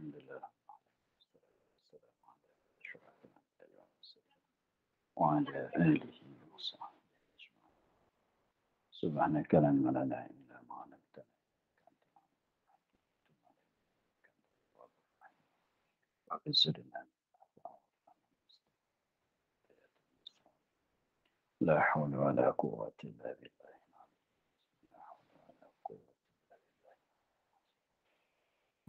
الحمد لله والسلام على أشرف الأنبياء والمرسلين وعلى آله وصحبه أجمعين سبحانك لا علم لنا إلا ما علمتنا الحكيم لا حول ولا قوة إلا بالله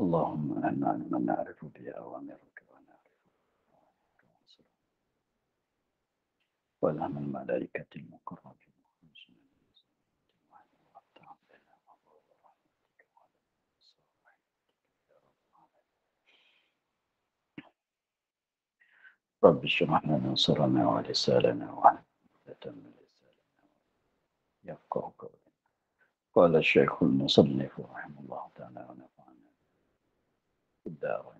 اللهم أنا لمن نعرف بأوامرك ونعرف والهم الملائكة المقربين رب اشرح لنا صرنا ولسانا وعن من لساننا يفقه قولنا قال الشيخ المصنف رحمه الله تعالى ونفع الدار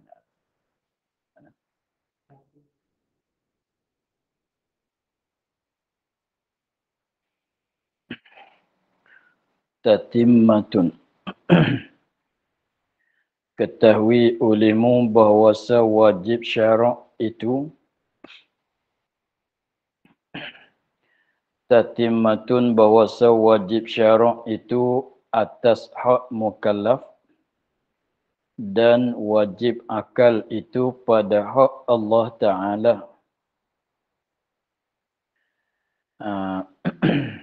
Tatimmatun Ketahui olehmu bahawa wajib syarak itu Tatimmatun bahawa wajib syarak itu atas hak mukallaf dan wajib akal itu pada hak Allah Ta'ala. Ah,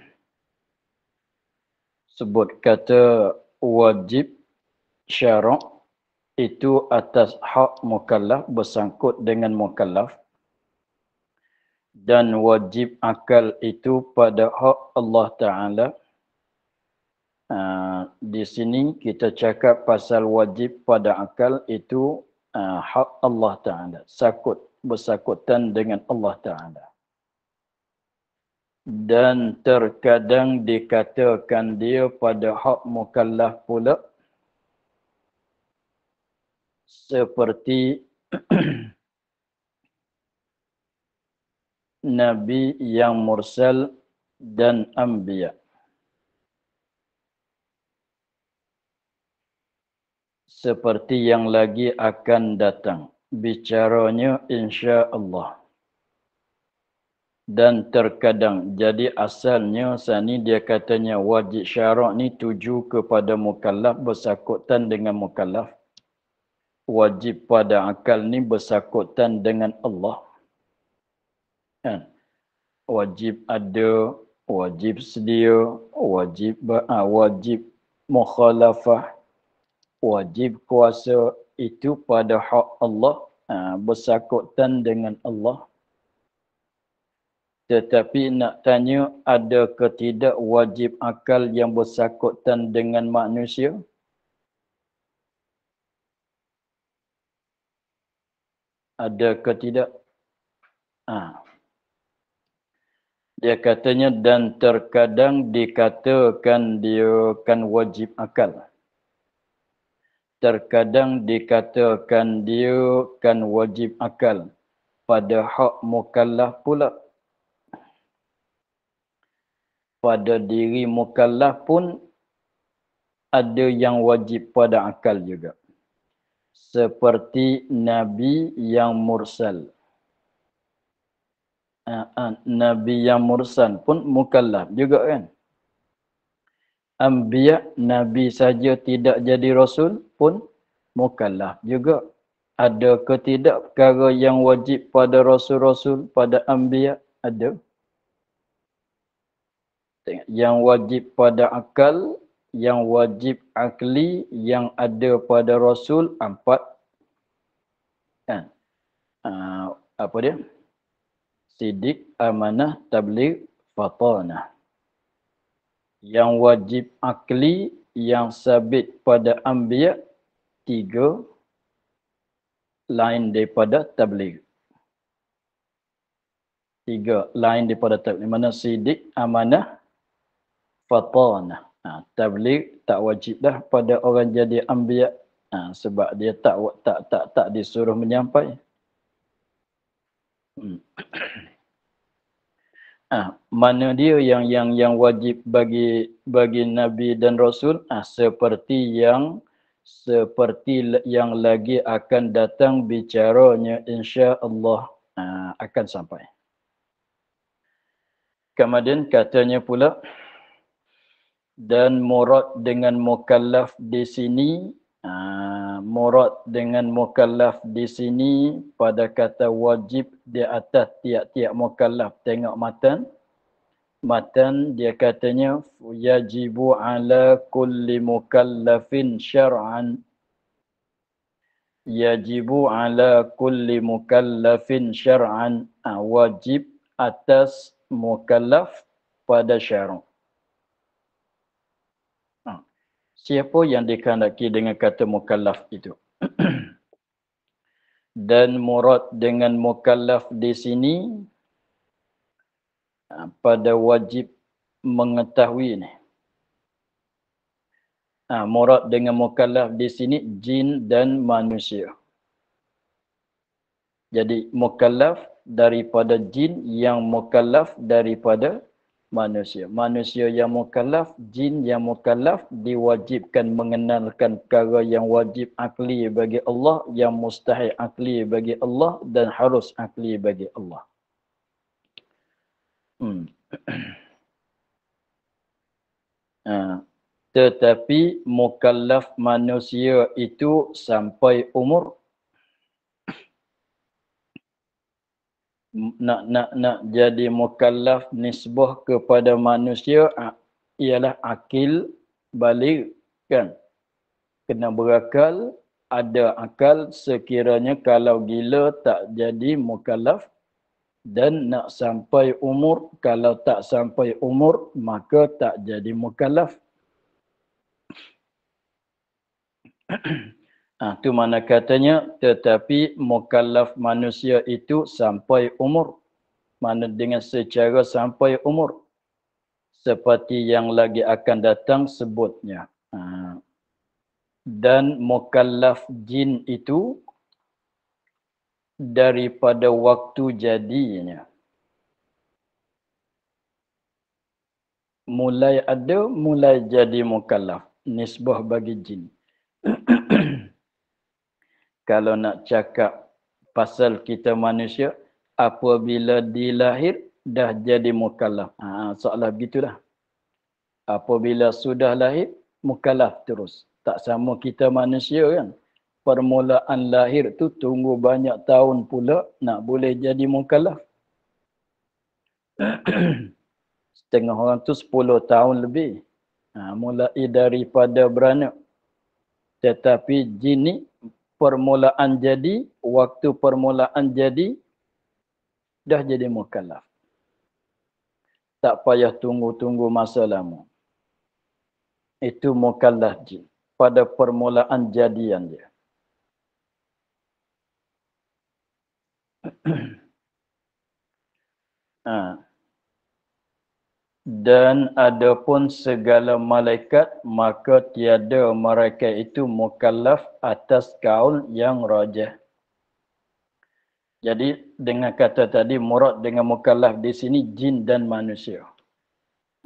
sebut kata wajib syarak itu atas hak mukallaf bersangkut dengan mukallaf dan wajib akal itu pada hak Allah Ta'ala uh, di sini kita cakap pasal wajib pada akal itu uh, hak Allah Ta'ala. Sakut, bersakutan dengan Allah Ta'ala. Dan terkadang dikatakan dia pada hak mukallaf pula. Seperti Nabi yang mursal dan ambiyah. seperti yang lagi akan datang bicaranya insya Allah dan terkadang jadi asalnya sani dia katanya wajib syarak ni tuju kepada mukallaf bersangkutan dengan mukallaf wajib pada akal ni bersangkutan dengan Allah kan wajib ada wajib sedia wajib ah, wajib mukhalafah wajib kuasa itu pada hak Allah ha, bersangkutan dengan Allah tetapi nak tanya ada ketidak wajib akal yang bersangkutan dengan manusia ada ketidak. tidak ha. dia katanya dan terkadang dikatakan dia kan wajib akal terkadang dikatakan dia kan wajib akal pada hak mukallaf pula pada diri mukallaf pun ada yang wajib pada akal juga seperti nabi yang mursal ah, ah, nabi yang mursal pun mukallaf juga kan Ambiya Nabi saja tidak jadi Rasul pun mukallaf juga. Ada ketidak perkara yang wajib pada Rasul-Rasul, pada Ambiya? Ada. Yang wajib pada akal, yang wajib akli, yang ada pada Rasul, empat. Kan? Ha. apa dia? Sidik, amanah, tabligh, fatanah yang wajib akli yang sabit pada ambiyak tiga lain daripada tabligh tiga lain daripada tabligh mana sidik amanah fatana ha, tabligh tak wajib dah pada orang jadi ambiya ha, sebab dia tak tak tak tak disuruh menyampaikan. hmm ha, mana dia yang yang yang wajib bagi bagi nabi dan rasul ha, seperti yang seperti yang lagi akan datang bicaranya insya-Allah ha, akan sampai kemudian katanya pula dan murad dengan mukallaf di sini ha, Morat dengan mukallaf di sini pada kata wajib di atas tiap-tiap mukallaf tengok matan matan dia katanya yajibu ala kulli mukallafin syar'an yajibu ala kulli mukallafin syar'an ha, wajib atas mukallaf pada syarak siapa yang dikandaki dengan kata mukallaf itu dan murad dengan mukallaf di sini ah, pada wajib mengetahui ini Ha, ah, murad dengan mukallaf di sini jin dan manusia. Jadi mukallaf daripada jin yang mukallaf daripada manusia. Manusia yang mukallaf, jin yang mukallaf diwajibkan mengenalkan perkara yang wajib akli bagi Allah, yang mustahil akli bagi Allah dan harus akli bagi Allah. Hmm. ha. Tetapi mukallaf manusia itu sampai umur nak nak nak jadi mukallaf nisbah kepada manusia ah, ialah akil balik kan kena berakal ada akal sekiranya kalau gila tak jadi mukallaf dan nak sampai umur kalau tak sampai umur maka tak jadi mukallaf Ha, tu mana katanya tetapi mukallaf manusia itu sampai umur mana dengan secara sampai umur seperti yang lagi akan datang sebutnya ha. dan mukallaf jin itu daripada waktu jadinya mulai ada mulai jadi mukallaf nisbah bagi jin kalau nak cakap pasal kita manusia apabila dilahir dah jadi mukallaf. Ha, soalan begitulah. Apabila sudah lahir, mukallaf terus. Tak sama kita manusia kan. Permulaan lahir tu tunggu banyak tahun pula nak boleh jadi mukallaf. Setengah orang tu 10 tahun lebih. Ha, mulai daripada beranak. Tetapi jinik permulaan jadi, waktu permulaan jadi, dah jadi mukallaf. Tak payah tunggu-tunggu masa lama. Itu mukallaf ji Pada permulaan jadian dia. ha. dan adapun segala malaikat maka tiada mereka itu mukallaf atas kaul yang rajah jadi dengan kata tadi murad dengan mukallaf di sini jin dan manusia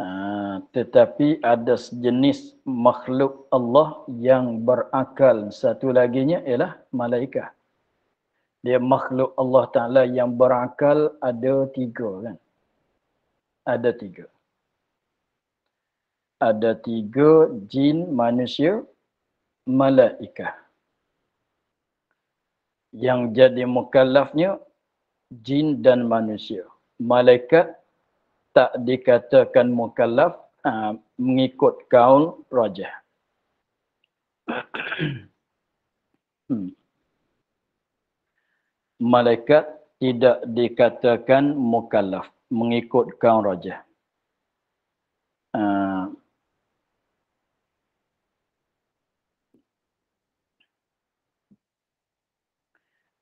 Uh, tetapi ada sejenis makhluk Allah yang berakal satu lagi nya ialah malaikat dia makhluk Allah Taala yang berakal ada tiga kan ada tiga ada tiga jin manusia malaikah yang jadi mukallafnya jin dan manusia malaikat tak dikatakan mukallaf ha, mengikut kaul raja hmm. malaikat tidak dikatakan mukallaf mengikut kaul raja ha,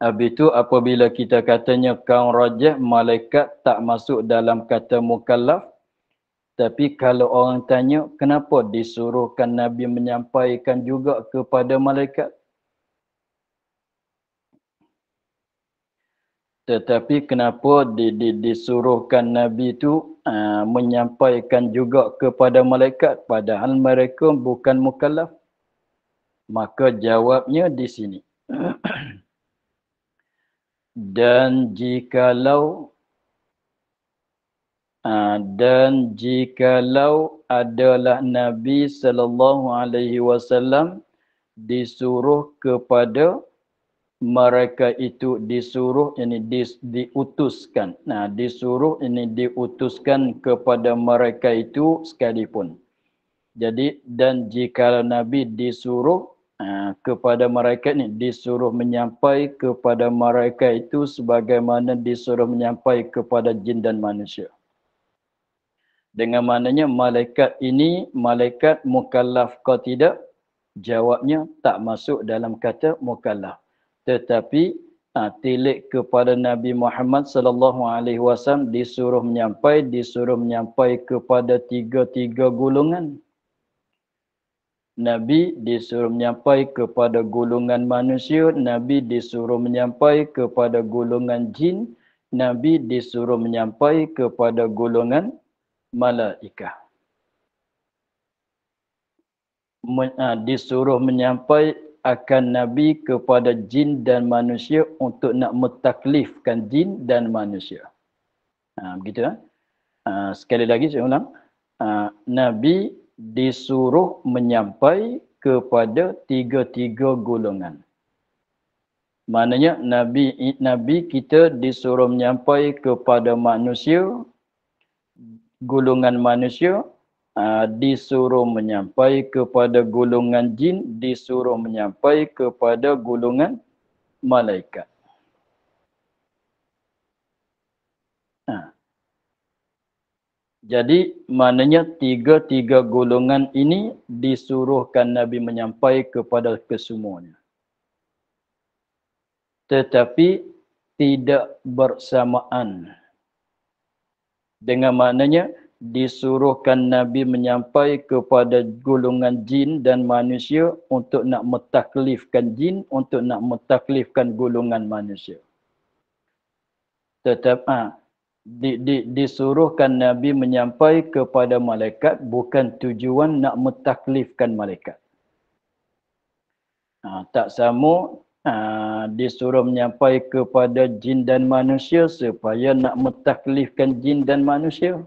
Habis itu apabila kita katanya kaum rajah malaikat tak masuk dalam kata mukallaf tapi kalau orang tanya kenapa disuruhkan nabi menyampaikan juga kepada malaikat tetapi kenapa di, di, disuruhkan nabi itu aa, ah, menyampaikan juga kepada malaikat padahal mereka bukan mukallaf maka jawabnya di sini dan jikalau ah, dan jikalau adalah Nabi sallallahu alaihi wasallam disuruh kepada mereka itu disuruh ini di, diutuskan nah disuruh ini diutuskan kepada mereka itu sekalipun jadi dan jika nabi disuruh Ah, kepada mereka ni disuruh menyampai kepada mereka itu sebagaimana disuruh menyampai kepada jin dan manusia. Dengan maknanya malaikat ini malaikat mukallaf kau tidak? Jawabnya tak masuk dalam kata mukallaf. Tetapi ha, tilik kepada Nabi Muhammad sallallahu alaihi wasallam disuruh menyampai disuruh menyampai kepada tiga-tiga golongan. -tiga Nabi disuruh menyampai kepada golongan manusia, Nabi disuruh menyampai kepada golongan jin, Nabi disuruh menyampai kepada golongan malaikat. Men, ha, ah, disuruh menyampai akan Nabi kepada jin dan manusia untuk nak metaklifkan jin dan manusia. Ha, begitu. Ha? Ha, sekali lagi saya ulang. Ha, Nabi disuruh menyampai kepada tiga-tiga golongan. Maknanya Nabi Nabi kita disuruh menyampai kepada manusia, golongan manusia, ah, disuruh menyampai kepada golongan jin, disuruh menyampai kepada golongan malaikat. Jadi maknanya tiga-tiga golongan ini disuruhkan Nabi menyampai kepada kesemuanya. Tetapi tidak bersamaan. Dengan maknanya disuruhkan Nabi menyampai kepada golongan jin dan manusia untuk nak metaklifkan jin, untuk nak metaklifkan golongan manusia. Tetapi ha, ah, di, di, disuruhkan Nabi menyampai kepada malaikat bukan tujuan nak mentaklifkan malaikat. Ha, tak sama ha, disuruh menyampai kepada jin dan manusia supaya nak mentaklifkan jin dan manusia.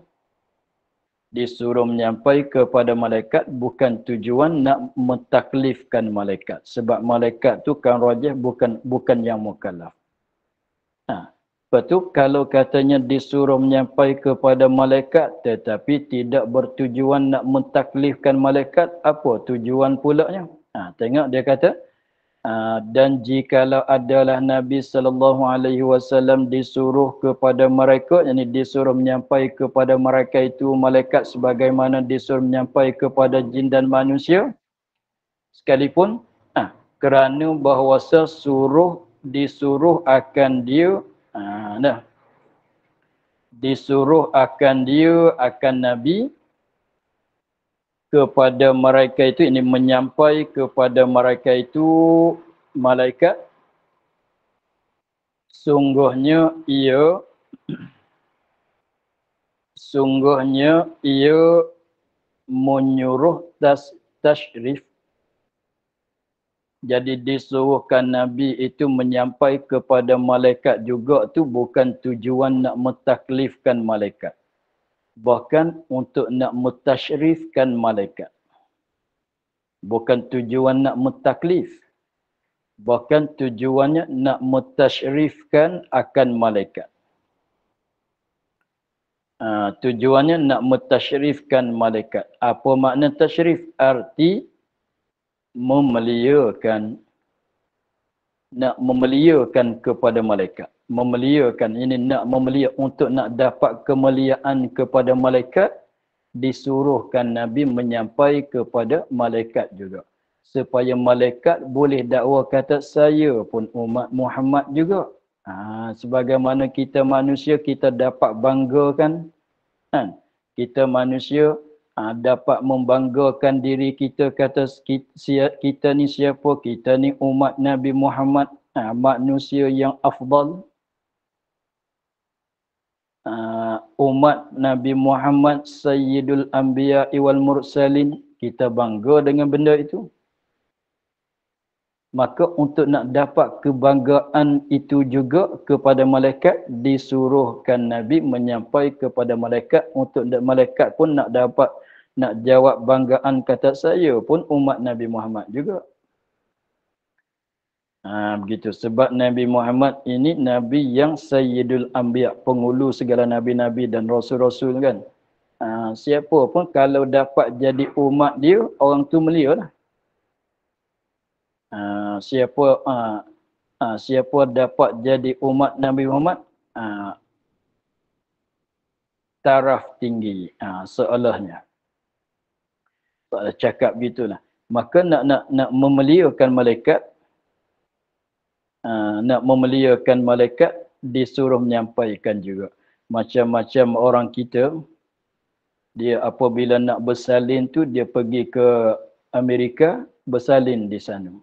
Disuruh menyampai kepada malaikat bukan tujuan nak mentaklifkan malaikat. Sebab malaikat tu kan rajah bukan bukan yang mukallaf. Ha. Lepas tu kalau katanya disuruh menyampai kepada malaikat tetapi tidak bertujuan nak mentaklifkan malaikat, apa tujuan pulaknya? Ha, tengok dia kata, ha, dan jikalau adalah Nabi saw disuruh kepada mereka, yakni disuruh menyampai kepada mereka itu malaikat sebagaimana disuruh menyampai kepada jin dan manusia sekalipun, ha, kerana bahawa suruh disuruh akan dia Ha, dah. Disuruh akan dia, akan Nabi kepada mereka itu, ini menyampai kepada mereka itu malaikat sungguhnya ia sungguhnya ia menyuruh tas, tashrif jadi disuruhkan Nabi itu menyampai kepada malaikat juga tu bukan tujuan nak mentaklifkan malaikat. Bahkan untuk nak mentashrifkan malaikat. Bukan tujuan nak mentaklif. Bahkan tujuannya nak mentashrifkan akan malaikat. Uh, tujuannya nak mentashrifkan malaikat. Apa makna tashrif? Arti memeliakan nak memeliakan kepada malaikat memeliakan ini nak memelia untuk nak dapat kemuliaan kepada malaikat disuruhkan nabi menyampai kepada malaikat juga supaya malaikat boleh dakwa kata saya pun umat Muhammad juga ha, sebagaimana kita manusia kita dapat banggakan kan kita manusia ha, dapat membanggakan diri kita kata kita, kita ni siapa kita ni umat Nabi Muhammad ha, manusia yang afdal ha, umat Nabi Muhammad sayyidul anbiya wal mursalin kita bangga dengan benda itu maka untuk nak dapat kebanggaan itu juga kepada malaikat disuruhkan nabi menyampai kepada malaikat untuk malaikat pun nak dapat nak jawab banggaan kata saya pun umat nabi Muhammad juga Ha, begitu sebab Nabi Muhammad ini Nabi yang Sayyidul Ambiya penghulu segala Nabi-Nabi dan Rasul-Rasul kan ha, siapa pun kalau dapat jadi umat dia orang tu melia lah Ah, siapa uh, uh, siapa dapat jadi umat Nabi Muhammad uh, taraf tinggi uh, seolahnya tak cakap gitulah maka nak nak nak memeliakan malaikat uh, nak memeliakan malaikat disuruh menyampaikan juga macam-macam orang kita dia apabila nak bersalin tu dia pergi ke Amerika bersalin di sana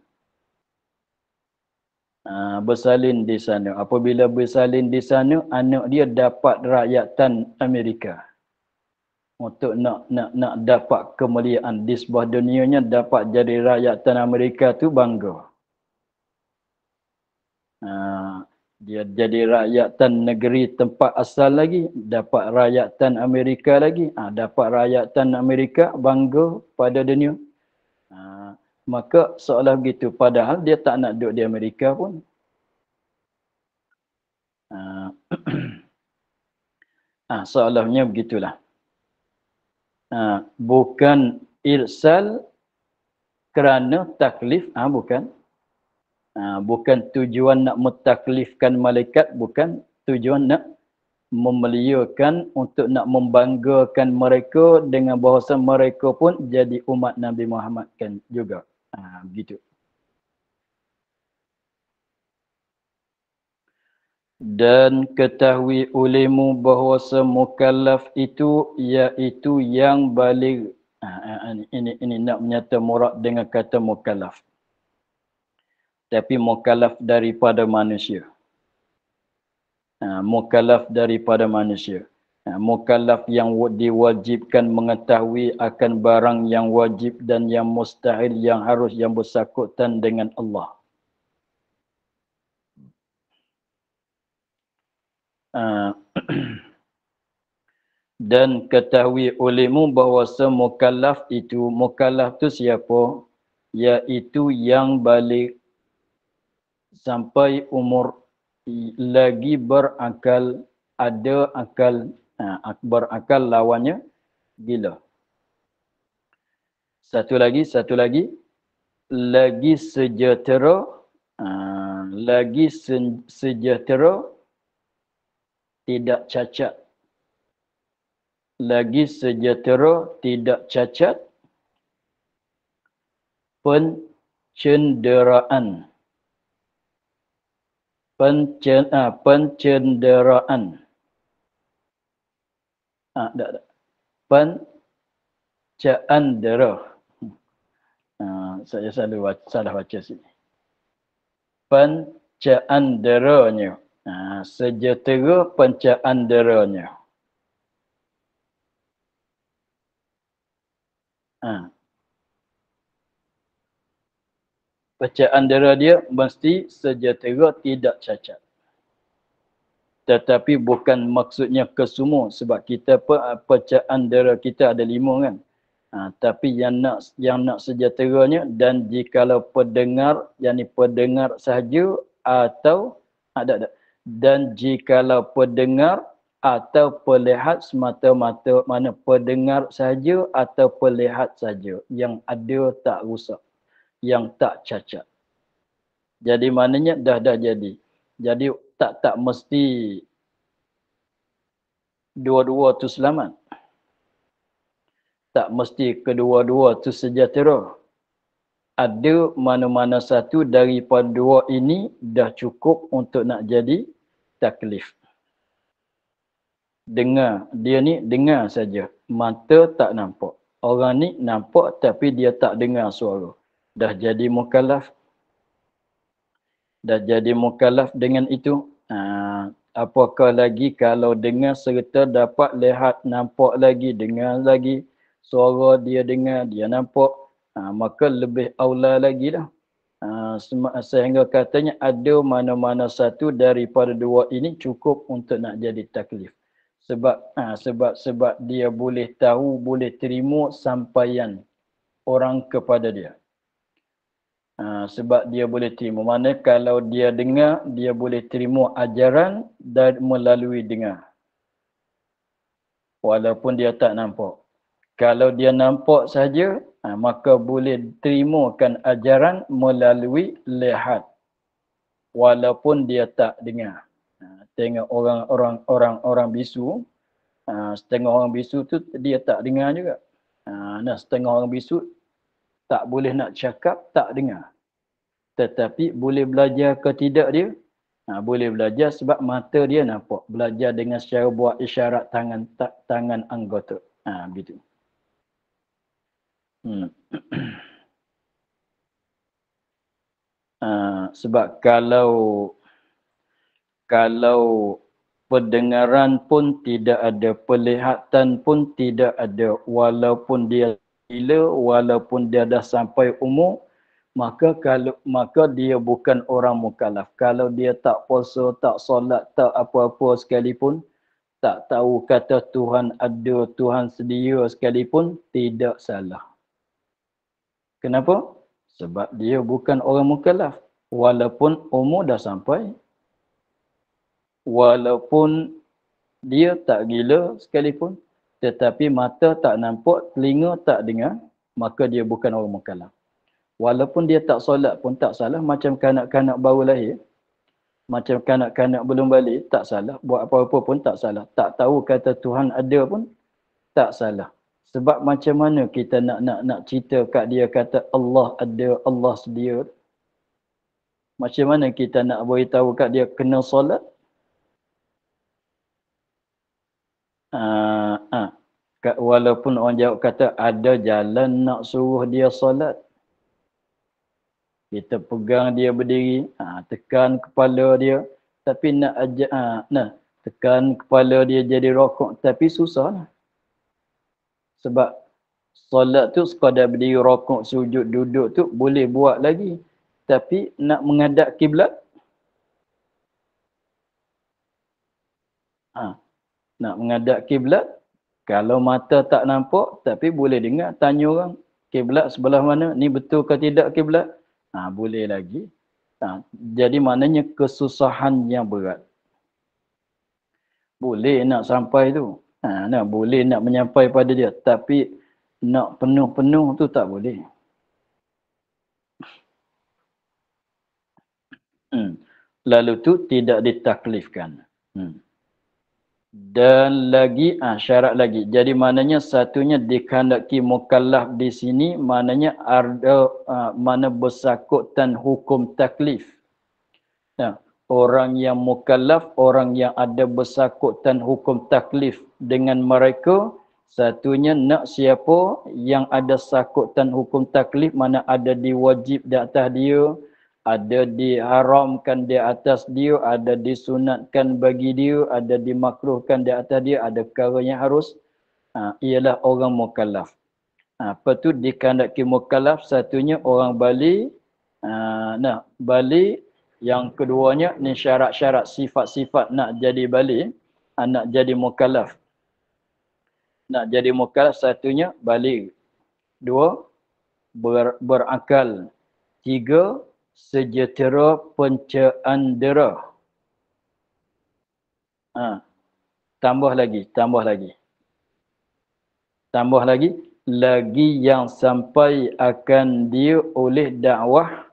Ah, bersalin di sana. Apabila bersalin di sana, anak dia dapat rakyatan Amerika. Untuk nak nak nak dapat kemuliaan di sebuah dunianya dapat jadi rakyatan Amerika tu bangga. Ha, dia jadi rakyatan negeri tempat asal lagi, dapat rakyatan Amerika lagi, ha, dapat rakyatan Amerika bangga pada dunia maka seolah begitu padahal dia tak nak duduk di Amerika pun ah uh, ah, seolahnya begitulah uh, bukan irsal kerana taklif ah bukan uh, bukan tujuan nak mentaklifkan malaikat bukan tujuan nak memeliakan untuk nak membanggakan mereka dengan bahawa mereka pun jadi umat Nabi Muhammad kan juga Ha, begitu. Dan ketahui olehmu bahawa semukallaf itu iaitu yang balik ha, ah, ah, ini, ini, nak menyata murad dengan kata mukallaf. Tapi mukallaf daripada manusia. Ha, mukallaf daripada manusia. Ya, mukallaf yang diwajibkan mengetahui akan barang yang wajib dan yang mustahil yang harus yang bersangkutan dengan Allah. Ah, dan ketahui olehmu bahawa semukallaf itu mukallaf itu siapa iaitu yang balik sampai umur lagi berakal ada akal ha, berakal lawannya gila satu lagi satu lagi lagi sejahtera ha, lagi se- sejahtera tidak cacat lagi sejahtera tidak cacat pencenderaan pencen, ah pencenderaan pencenderaan Ah, ha, tak, tak. Pancaan darah. Ha, saya selalu baca, salah baca sini. Pancaan darahnya. Ha, sejahtera pancaan darahnya. Ha. Pancaan darah dia mesti sejahtera tidak cacat tetapi bukan maksudnya kesemua sebab kita pecahan dera kita ada lima kan ha, tapi yang nak yang nak sejahteranya dan jikalau pendengar yakni pendengar sahaja atau ada ha, ada dan jikalau pendengar atau pelihat semata-mata mana pendengar saja atau pelihat saja yang ada tak rusak yang tak cacat jadi maknanya dah dah jadi jadi tak tak mesti dua-dua tu selamat. Tak mesti kedua-dua tu sejahtera. Ada mana-mana satu daripada dua ini dah cukup untuk nak jadi taklif. Dengar, dia ni dengar saja. Mata tak nampak. Orang ni nampak tapi dia tak dengar suara. Dah jadi mukalaf dah jadi mukallaf dengan itu ha, apakah lagi kalau dengar serta dapat lihat nampak lagi dengar lagi suara dia dengar dia nampak ha, maka lebih aula lagi dah ha, sehingga katanya ada mana-mana satu daripada dua ini cukup untuk nak jadi taklif sebab ha, sebab sebab dia boleh tahu boleh terima sampaian orang kepada dia Ah, sebab dia boleh terima. Mana kalau dia dengar, dia boleh terima ajaran dan melalui dengar. Walaupun dia tak nampak. Kalau dia nampak saja, ha, maka boleh terimakan ajaran melalui lihat. Walaupun dia tak dengar. Ha, tengok orang-orang orang-orang bisu, ha, setengah orang bisu tu dia tak dengar juga. Ha, nah, setengah orang bisu tak boleh nak cakap, tak dengar. Tetapi boleh belajar ke tidak dia? Ha, boleh belajar sebab mata dia nampak. Belajar dengan secara buat isyarat tangan tak tangan anggota. Ha, begitu. Hmm. ha, sebab kalau kalau pendengaran pun tidak ada, pelihatan pun tidak ada walaupun dia bila walaupun dia dah sampai umur maka kalau maka dia bukan orang mukallaf kalau dia tak puasa tak solat tak apa-apa sekalipun tak tahu kata Tuhan ada Tuhan sedia sekalipun tidak salah kenapa sebab dia bukan orang mukallaf walaupun umur dah sampai walaupun dia tak gila sekalipun tetapi mata tak nampak, telinga tak dengar, maka dia bukan orang mukallaf. Walaupun dia tak solat pun tak salah, macam kanak-kanak baru lahir, macam kanak-kanak belum balik, tak salah. Buat apa-apa pun tak salah. Tak tahu kata Tuhan ada pun, tak salah. Sebab macam mana kita nak nak nak cerita kat dia kata Allah ada, Allah sedia. Macam mana kita nak beritahu kat dia kena solat? Uh, ha. walaupun orang jawab kata ada jalan nak suruh dia solat kita pegang dia berdiri ha. tekan kepala dia tapi nak aja ha. nah tekan kepala dia jadi rokok tapi susah lah. sebab solat tu sekadar berdiri rokok sujud duduk tu boleh buat lagi tapi nak menghadap kiblat ha. nak menghadap kiblat kalau mata tak nampak tapi boleh dengar tanya orang kiblat sebelah mana ni betul ke tidak kiblat? Ha boleh lagi. Ha, jadi maknanya kesusahan yang berat. Boleh nak sampai tu. Ha nak boleh nak menyampai pada dia tapi nak penuh-penuh tu tak boleh. Hmm. Lalu tu tidak ditaklifkan. Hmm dan lagi ah ha, syarat lagi jadi maknanya satunya dikandaki mukallaf di sini maknanya ada uh, mana bersangkutan hukum taklif ya orang yang mukallaf orang yang ada bersangkutan hukum taklif dengan mereka satunya nak siapa yang ada sangkutan hukum taklif mana ada diwajib di atas dia ada diharamkan di atas dia, ada disunatkan bagi dia, ada dimakruhkan di atas dia, ada perkara yang harus ha, ialah orang mukallaf. Ha, apa tu dikandaki mukallaf? Satunya orang Bali. Ha, nah, Bali yang keduanya ni syarat-syarat sifat-sifat nak jadi Bali, ha, nak jadi mukallaf. Nak jadi mukallaf satunya Bali. Dua ber, berakal. Tiga sejahtera pencaan dera. Ha. Tambah lagi, tambah lagi. Tambah lagi, lagi yang sampai akan dia oleh dakwah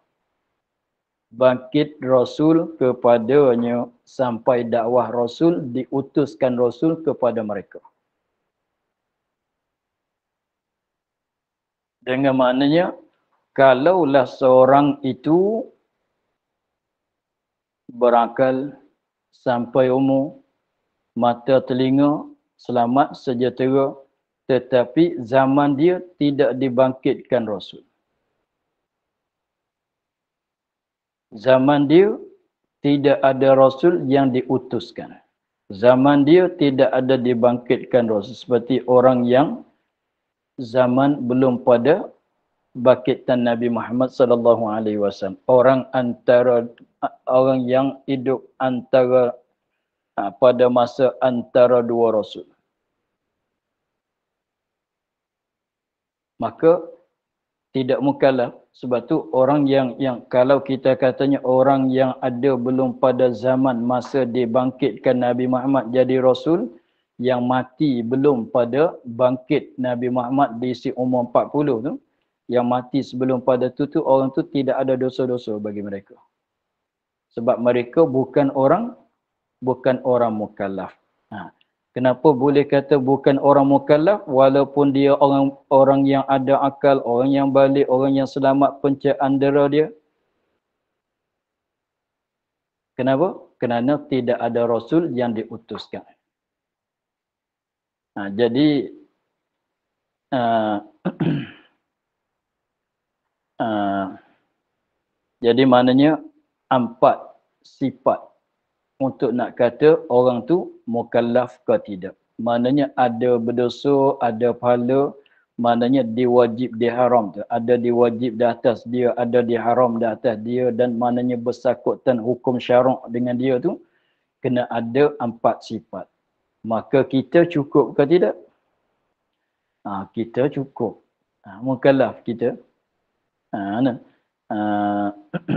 bangkit Rasul kepadanya sampai dakwah Rasul diutuskan Rasul kepada mereka. Dengan maknanya kalaulah seorang itu berakal sampai umur mata telinga selamat sejahtera tetapi zaman dia tidak dibangkitkan rasul zaman dia tidak ada rasul yang diutuskan zaman dia tidak ada dibangkitkan rasul seperti orang yang zaman belum pada bakitan Nabi Muhammad sallallahu alaihi wasallam orang antara orang yang hidup antara ah, pada masa antara dua rasul maka tidak mukallaf sebab tu orang yang yang kalau kita katanya orang yang ada belum pada zaman masa dibangkitkan Nabi Muhammad jadi rasul yang mati belum pada bangkit Nabi Muhammad di si umur 40 tu yang mati sebelum pada tu tu orang tu tidak ada dosa-dosa bagi mereka. Sebab mereka bukan orang bukan orang mukallaf. Ha. Kenapa boleh kata bukan orang mukallaf walaupun dia orang orang yang ada akal, orang yang balik, orang yang selamat punca andera dia? Kenapa? Kerana tidak ada rasul yang diutuskan. Ha, jadi uh, Ah, jadi maknanya empat sifat untuk nak kata orang tu mukallaf ke tidak. Maknanya ada berdosa, ada pahala, maknanya diwajib diharam tu. Ada diwajib di atas dia, ada diharam di atas dia dan maknanya bersakutan hukum syarak dengan dia tu kena ada empat sifat. Maka kita cukup ke tidak? Ha, kita cukup. Ha, mukallaf kita. Ha, Ha,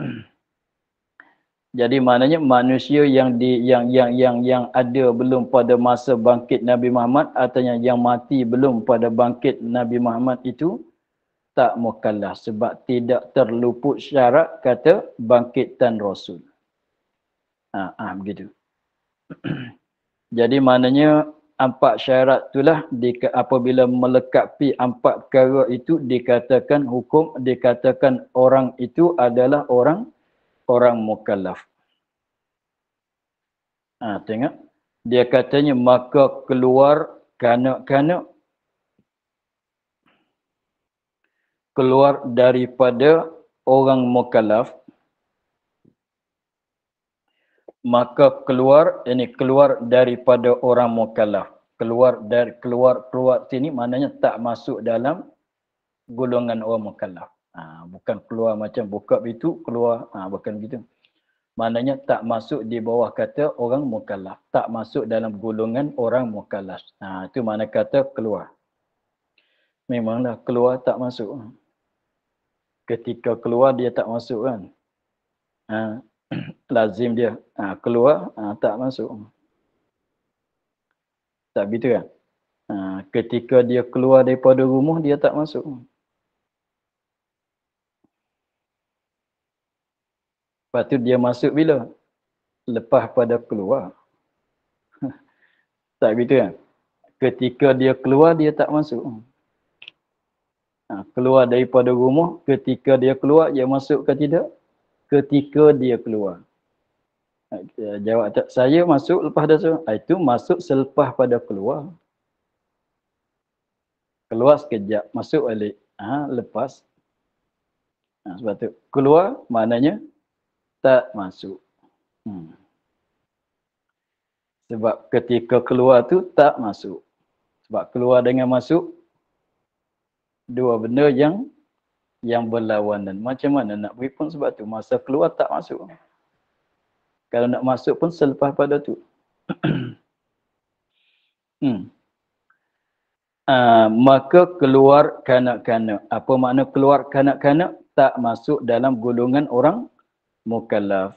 Jadi maknanya manusia yang di yang yang yang yang ada belum pada masa bangkit Nabi Muhammad atau yang yang mati belum pada bangkit Nabi Muhammad itu tak mukallaf sebab tidak terluput syarat kata bangkitan Rasul. Ah ha, ha, begitu. Jadi maknanya empat syarat itulah dika, apabila melekapi empat perkara itu dikatakan hukum dikatakan orang itu adalah orang orang mukallaf. Ha, tengok. Dia katanya maka keluar kanak-kanak keluar daripada orang mukallaf maka keluar ini keluar daripada orang mukallaf keluar dari keluar keluar sini maknanya tak masuk dalam golongan orang mukallaf ha, bukan keluar macam buka itu keluar ha, bukan gitu maknanya tak masuk di bawah kata orang mukallaf tak masuk dalam golongan orang mukallaf ha, itu mana kata keluar memanglah keluar tak masuk ketika keluar dia tak masuk kan ha, lazim dia ha, keluar ha, tak masuk. Tak begitu kan? Ha, ketika dia keluar daripada rumah dia tak masuk. Lepas tu dia masuk bila? Lepas pada keluar. Tak begitu kan? Ketika dia keluar dia tak masuk. Ha, keluar daripada rumah ketika dia keluar dia masuk ke tidak? ketika dia keluar. Eh, jawab tak, saya masuk lepas dah semua. Ah, itu masuk selepas pada keluar. Keluar sekejap, masuk balik. Ha, lepas. Ha, sebab tu, keluar maknanya tak masuk. Hmm. Sebab ketika keluar tu tak masuk. Sebab keluar dengan masuk, dua benda yang yang berlawanan. Macam mana nak pergi pun sebab tu masa keluar tak masuk. Kalau nak masuk pun selepas pada tu. hmm. Uh, maka keluar kanak-kanak. Apa makna keluar kanak-kanak? Tak masuk dalam golongan orang mukallaf.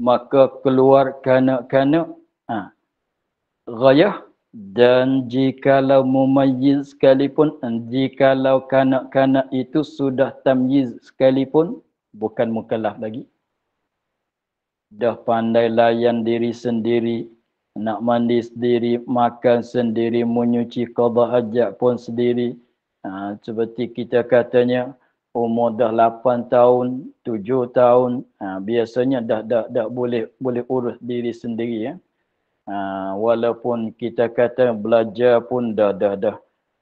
Maka keluar kanak-kanak. Ha. Uh, Gayah dan jikalau mumayyiz sekalipun jikalau kanak-kanak itu sudah tamyiz sekalipun bukan mukallaf lagi dah pandai layan diri sendiri nak mandi sendiri, makan sendiri, menyuci qada hajat pun sendiri. Ha, seperti kita katanya umur dah 8 tahun, 7 tahun, ha, biasanya dah, dah dah boleh boleh urus diri sendiri ya. Eh. Ha, walaupun kita kata belajar pun dah dah dah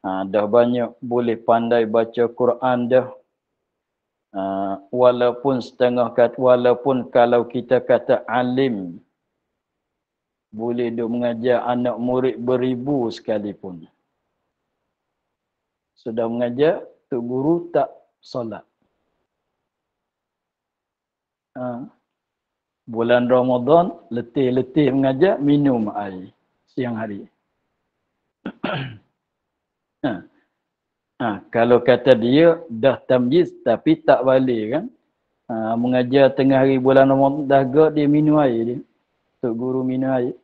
ha, dah banyak boleh pandai baca Quran dah. Ha, walaupun setengah kata walaupun kalau kita kata alim boleh duk mengajar anak murid beribu sekalipun. Sudah mengajar tu guru tak solat. Ha, bulan Ramadan letih-letih mengajar minum air siang hari. ha. ha. kalau kata dia dah tamyiz tapi tak balik kan. Ha. mengajar tengah hari bulan Ramadan dah gak dia minum air dia. Tok guru minum air.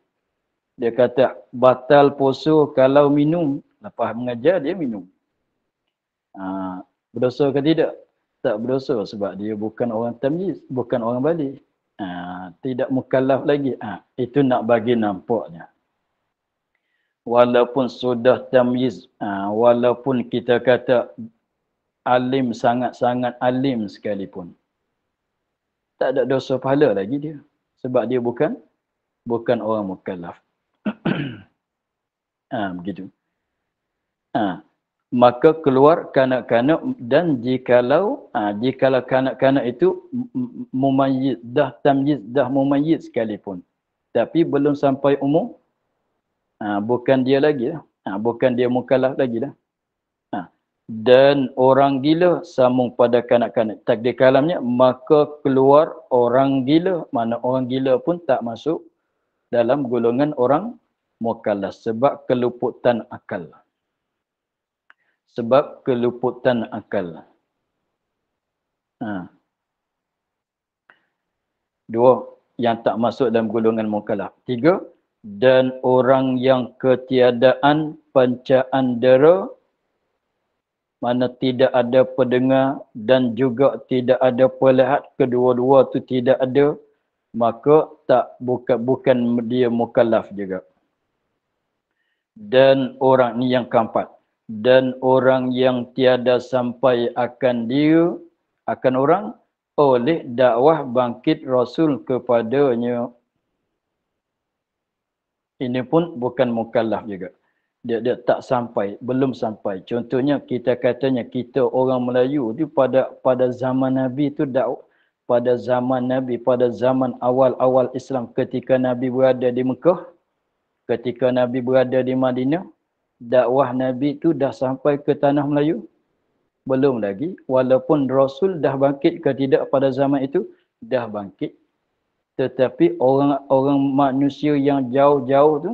Dia kata batal poso kalau minum lepas mengajar dia minum. Ha. berdosa ke tidak? Tak berdosa sebab dia bukan orang tamyiz, bukan orang balik ha, tidak mukallaf lagi ha, itu nak bagi nampaknya walaupun sudah tamyiz ha, walaupun kita kata alim sangat-sangat alim sekalipun tak ada dosa pahala lagi dia sebab dia bukan bukan orang mukallaf ha, begitu ha, maka keluar kanak-kanak dan jikalau ha, jikalau kanak-kanak itu mumayyiz dah tamyiz dah mumayyiz sekalipun tapi belum sampai umur ha, bukan dia lagi lah. Ha, bukan dia mukallaf lagi lah. Ha. Dan orang gila samung pada kanak-kanak. Takdir kalamnya, maka keluar orang gila. Mana orang gila pun tak masuk dalam golongan orang mukallaf. Sebab keluputan akal sebab keluputan akal. Ha. Dua, yang tak masuk dalam golongan mukalah. Tiga, dan orang yang ketiadaan pancaan dera mana tidak ada pendengar dan juga tidak ada pelihat kedua-dua tu tidak ada maka tak buka bukan dia mukallaf juga dan orang ni yang keempat dan orang yang tiada sampai akan dia akan orang oleh dakwah bangkit rasul kepadanya ini pun bukan mukallaf juga dia dia tak sampai belum sampai contohnya kita katanya kita orang Melayu tu pada pada zaman nabi tu dak pada zaman nabi pada zaman awal-awal Islam ketika nabi berada di Mekah ketika nabi berada di Madinah dakwah Nabi tu dah sampai ke tanah Melayu? Belum lagi. Walaupun Rasul dah bangkit ke tidak pada zaman itu, dah bangkit. Tetapi orang-orang manusia yang jauh-jauh tu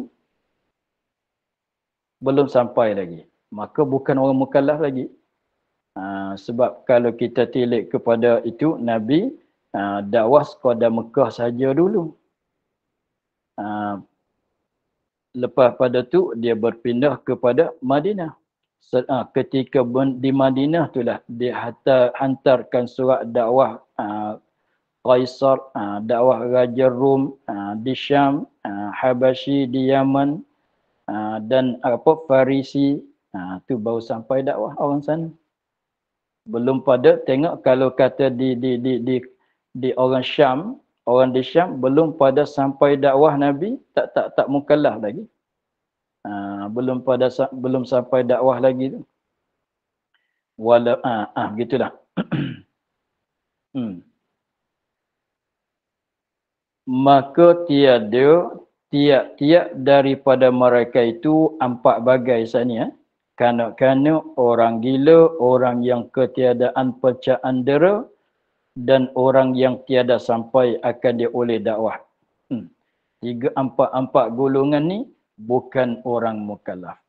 belum sampai lagi. Maka bukan orang mukallaf lagi. Ha, sebab kalau kita tilik kepada itu Nabi ha, dakwah sekadar Mekah saja dulu. Ha, lepas pada tu dia berpindah kepada Madinah. Ah, ketika di Madinah itulah dia hantar, hantarkan surat dakwah Kaisar, ah, ah, dakwah Raja Rom di Syam, Habashi di Yaman dan apa Farisi tu baru sampai dakwah orang sana. Belum pada tengok kalau kata di di di di, di orang Syam orang di Syam belum pada sampai dakwah Nabi tak tak tak mukallaf lagi. Ha, belum pada belum sampai dakwah lagi tu. Wala ha, ha, gitulah. hmm. Maka tiada tiap-tiap daripada mereka itu empat bagai sana ha. kanak-kanak, orang gila, orang yang ketiadaan percayaan dera, dan orang yang tiada sampai akan dia oleh dakwah. Hmm. Tiga empat empat golongan ni bukan orang mukallaf.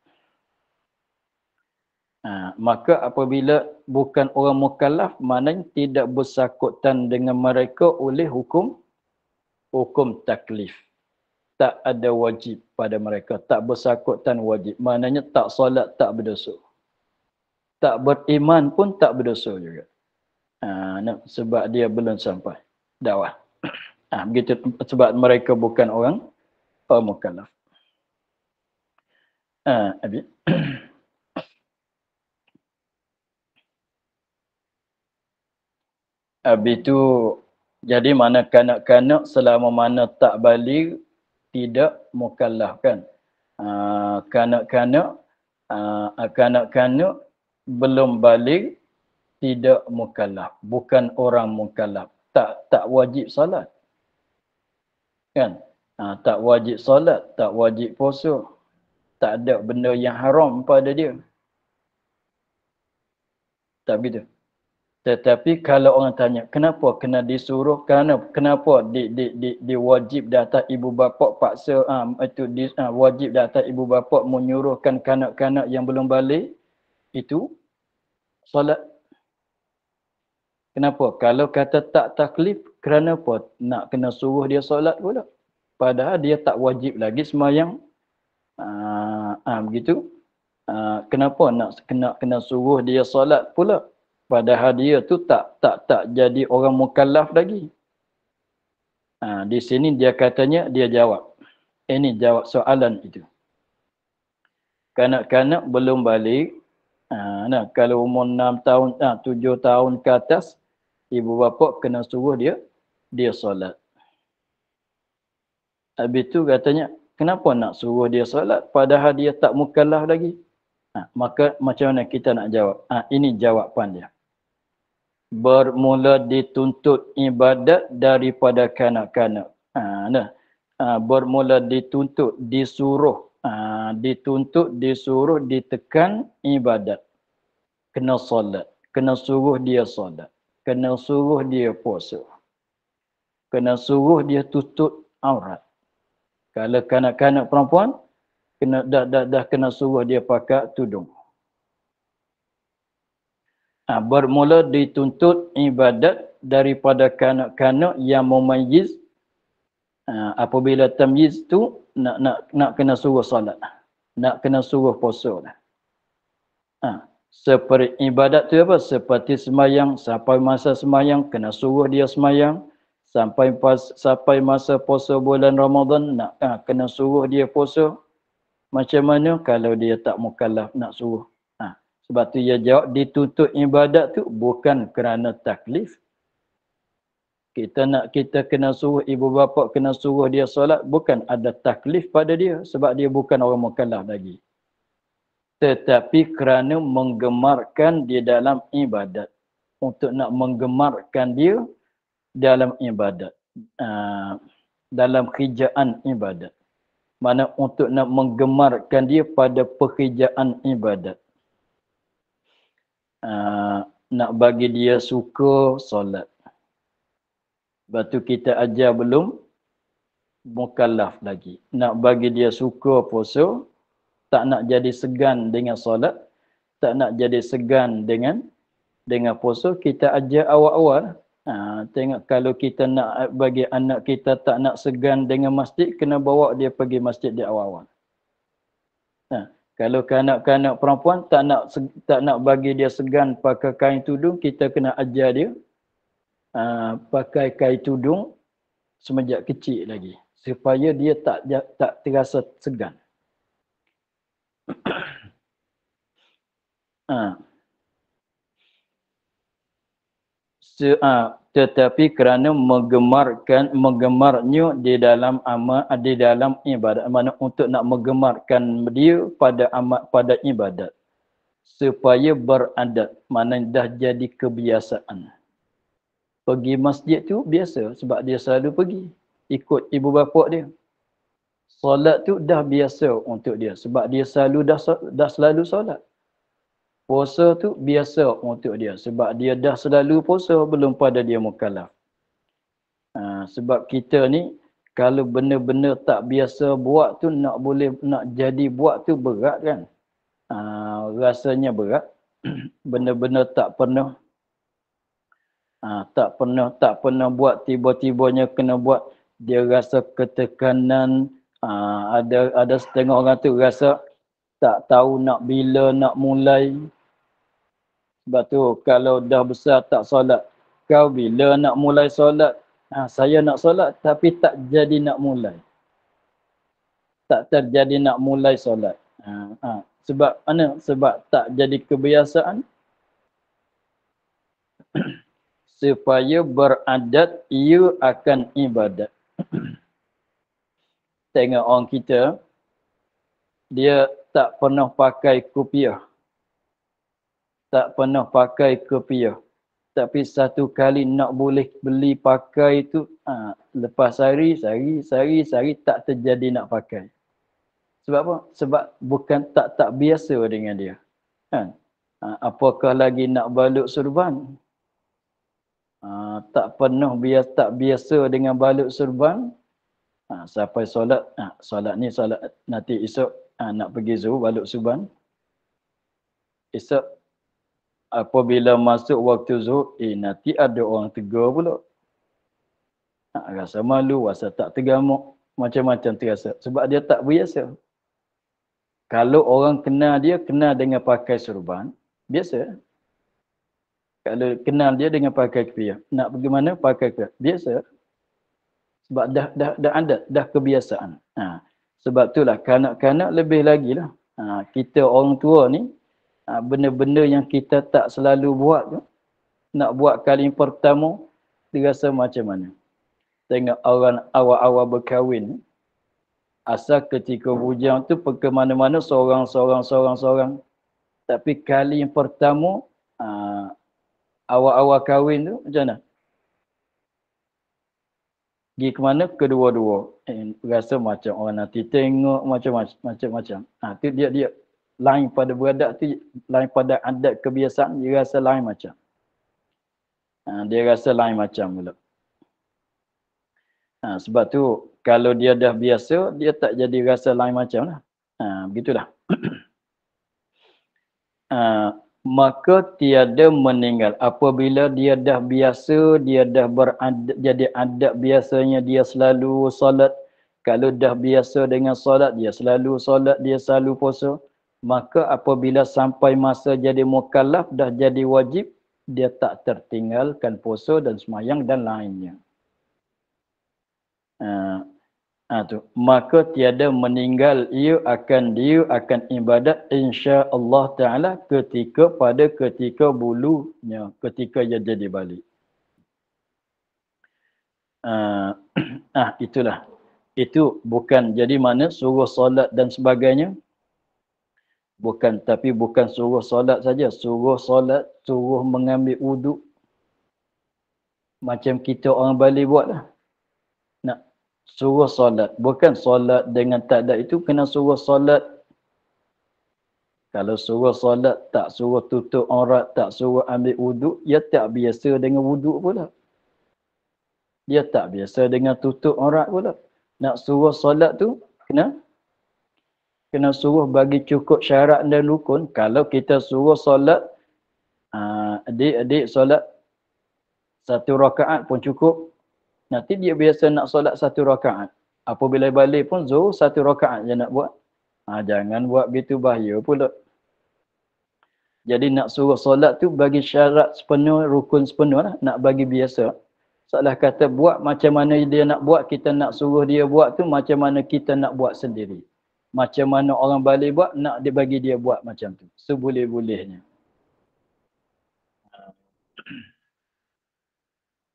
Ha, maka apabila bukan orang mukallaf maknanya tidak bersangkutan dengan mereka oleh hukum hukum taklif. Tak ada wajib pada mereka, tak bersangkutan wajib. Maknanya tak solat tak berdosa. Tak beriman pun tak berdosa juga uh, sebab dia belum sampai dakwah. Ah begitu sebab mereka bukan orang pemukallaf. Ah uh, abi. Abi tu jadi mana kanak-kanak selama mana tak balik tidak mukallaf kan. Ah, kanak-kanak uh, kanak-kanak belum balik tidak mukallaf bukan orang mukallaf tak tak wajib salat kan ha, tak wajib salat tak wajib puasa tak ada benda yang haram pada dia tak begitu tetapi kalau orang tanya kenapa kena disuruh kerana kenapa di di di diwajib data ibu bapa paksa ha, itu di, ha, wajib data ibu bapa menyuruhkan kanak-kanak yang belum balik itu solat Kenapa? Kalau kata tak taklif, kerana apa? Nak kena suruh dia solat pula. Padahal dia tak wajib lagi semayang. Ah, ah, begitu. Ah, kenapa nak kena kena suruh dia solat pula? Padahal dia tu tak tak tak jadi orang mukallaf lagi. Ah, di sini dia katanya dia jawab. Ini eh, jawab soalan itu. Kanak-kanak belum balik. Ah, nah, kalau umur 6 tahun, ah, 7 tahun ke atas, ibu bapa kena suruh dia dia solat. Habis tu katanya, kenapa nak suruh dia solat padahal dia tak mukallaf lagi? Ha, maka macam mana kita nak jawab? Ha, ini jawapan dia. Bermula dituntut ibadat daripada kanak-kanak. Ha, nah. ha, bermula dituntut, disuruh. Ha, dituntut, disuruh, ditekan ibadat. Kena solat. Kena suruh dia solat kena suruh dia puasa. Kena suruh dia tutup aurat. Kalau kanak-kanak perempuan, kena dah, dah, dah kena suruh dia pakai tudung. Ha, bermula dituntut ibadat daripada kanak-kanak yang memayis ha, apabila tamyiz tu nak nak nak kena suruh salat, nak kena suruh puasa lah. Ha, seperti ibadat tu apa? Seperti semayang, sampai masa semayang, kena suruh dia semayang. Sampai pas, sampai masa puasa bulan Ramadan, nak ha, kena suruh dia puasa. Macam mana kalau dia tak mukallaf nak suruh? Ha. Sebab tu dia jawab ditutup ibadat tu bukan kerana taklif. Kita nak kita kena suruh ibu bapa kena suruh dia solat bukan ada taklif pada dia sebab dia bukan orang mukallaf lagi tetapi kerana menggemarkan di dalam ibadat untuk nak menggemarkan dia dalam ibadat uh, dalam kerjaan ibadat mana untuk nak menggemarkan dia pada pekerjaan ibadat uh, nak bagi dia suka solat batu kita ajar belum mukallaf lagi nak bagi dia suka puasa tak nak jadi segan dengan solat tak nak jadi segan dengan dengan puasa kita ajar awal-awal ha, tengok kalau kita nak bagi anak kita tak nak segan dengan masjid kena bawa dia pergi masjid di awal-awal ha, kalau kanak-kanak perempuan tak nak tak nak bagi dia segan pakai kain tudung kita kena ajar dia ha, pakai kain tudung semenjak kecil lagi supaya dia tak tak terasa segan ha. Se, ha. tetapi kerana menggemarkan menggemarnya di dalam amal di dalam ibadat mana untuk nak menggemarkan dia pada amat pada ibadat supaya beradat mana dah jadi kebiasaan pergi masjid tu biasa sebab dia selalu pergi ikut ibu bapa dia solat tu dah biasa untuk dia sebab dia selalu dah dah selalu solat puasa tu biasa untuk dia sebab dia dah selalu puasa belum pada dia mukallaf ha, sebab kita ni kalau benar-benar tak biasa buat tu nak boleh nak jadi buat tu berat kan ha, rasanya berat benar-benar tak pernah ha, tak pernah tak pernah buat tiba-tibanya kena buat dia rasa ketekanan, Ah, ada ada setengah orang tu rasa tak tahu nak bila nak mulai. Sebab tu kalau dah besar tak solat, kau bila nak mulai solat? Ha, saya nak solat tapi tak jadi nak mulai. Tak terjadi nak mulai solat. Ha, ha. Sebab mana? Sebab tak jadi kebiasaan. Supaya beradat, ia akan ibadat tengok orang kita dia tak pernah pakai kopiah tak pernah pakai kopiah tapi satu kali nak boleh beli pakai tu ha, lepas hari, hari, hari, hari tak terjadi nak pakai sebab apa? sebab bukan tak tak biasa dengan dia kan? Ha, apakah lagi nak balut surban? Ha, tak pernah biasa, tak biasa dengan balut surban Ha, siapa solat, ha, solat ni solat nanti esok ha, nak pergi zu balut suban. Esok apabila masuk waktu zu, eh nanti ada orang tegur pula. Ha, rasa malu, rasa tak tergamuk, macam-macam terasa. Sebab dia tak biasa. Kalau orang kenal dia, kenal dengan pakai surban, biasa. Kalau kenal dia dengan pakai kepiah, nak bagaimana pakai kepiah, biasa sebab dah dah dah ada dah kebiasaan. Ha. Sebab lah. kanak-kanak lebih lagi lah. Ha. kita orang tua ni ha. benda-benda yang kita tak selalu buat tu nak buat kali pertama dia rasa macam mana. Tengok orang awal-awal berkahwin asal ketika bujang tu pergi mana-mana seorang-seorang seorang-seorang tapi kali yang pertama ha, awal-awal kahwin tu macam mana? pergi ke mana kedua-dua eh, rasa macam orang nanti tengok macam-macam macam ha, tu dia dia lain pada beradab tu lain pada adat kebiasaan dia rasa lain macam ha, dia rasa lain macam pula ha, sebab tu kalau dia dah biasa dia tak jadi rasa lain macam lah ha, begitulah ha, maka tiada meninggal apabila dia dah biasa dia dah berada, jadi adab biasanya dia selalu solat kalau dah biasa dengan solat dia selalu solat dia selalu puasa maka apabila sampai masa jadi mukallaf dah jadi wajib dia tak tertinggalkan puasa dan semayang dan lainnya ah, ha, tu. maka tiada meninggal ia akan dia akan ibadat insya Allah Taala ketika pada ketika bulunya ketika ia jadi balik. Ah, ah itulah itu bukan jadi mana suruh solat dan sebagainya bukan tapi bukan suruh solat saja suruh solat suruh mengambil wuduk macam kita orang Bali buat lah suruh solat. Bukan solat dengan tak ada itu kena suruh solat. Kalau suruh solat, tak suruh tutup aurat, tak suruh ambil wuduk, ia tak biasa dengan wuduk pula. Ia tak biasa dengan tutup aurat pula. Nak suruh solat tu, kena kena suruh bagi cukup syarat dan lukun. Kalau kita suruh solat, ah, adik-adik solat satu rakaat pun cukup, Nanti dia biasa nak solat satu rakaat. Apabila balik pun zo satu rakaat je nak buat. Ha, jangan buat begitu bahaya pula. Jadi nak suruh solat tu bagi syarat sepenuh, rukun sepenuh lah. Nak bagi biasa. Salah kata buat macam mana dia nak buat, kita nak suruh dia buat tu macam mana kita nak buat sendiri. Macam mana orang balik buat, nak dia bagi dia buat macam tu. Seboleh-bolehnya. So,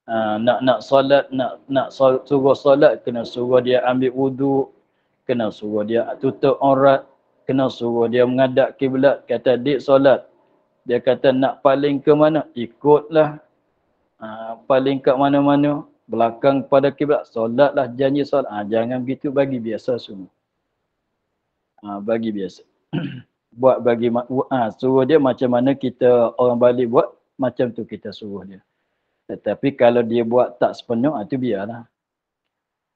uh, nak nak solat nak nak suruh solat kena suruh dia ambil wuduk kena suruh dia tutup aurat kena suruh dia mengadak kiblat kata dik solat dia kata nak paling ke mana ikutlah uh, paling ke mana-mana belakang pada kiblat solatlah janji solat ha, jangan begitu bagi biasa semua ha, bagi biasa buat bagi ha, suruh dia macam mana kita orang balik buat macam tu kita suruh dia tetapi kalau dia buat tak sepenuh itu ah, biarlah.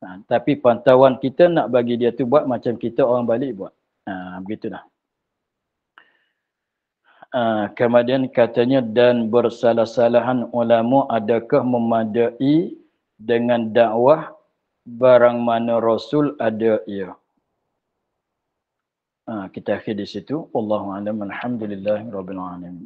Ha, tapi pantauan kita nak bagi dia tu buat macam kita orang balik buat. Ha, begitulah. Ha, kemudian katanya dan bersalah-salahan ulama adakah memadai dengan dakwah barang mana Rasul ada ia. Ha, kita akhir di situ. Allahumma alam alhamdulillah rabbil alamin.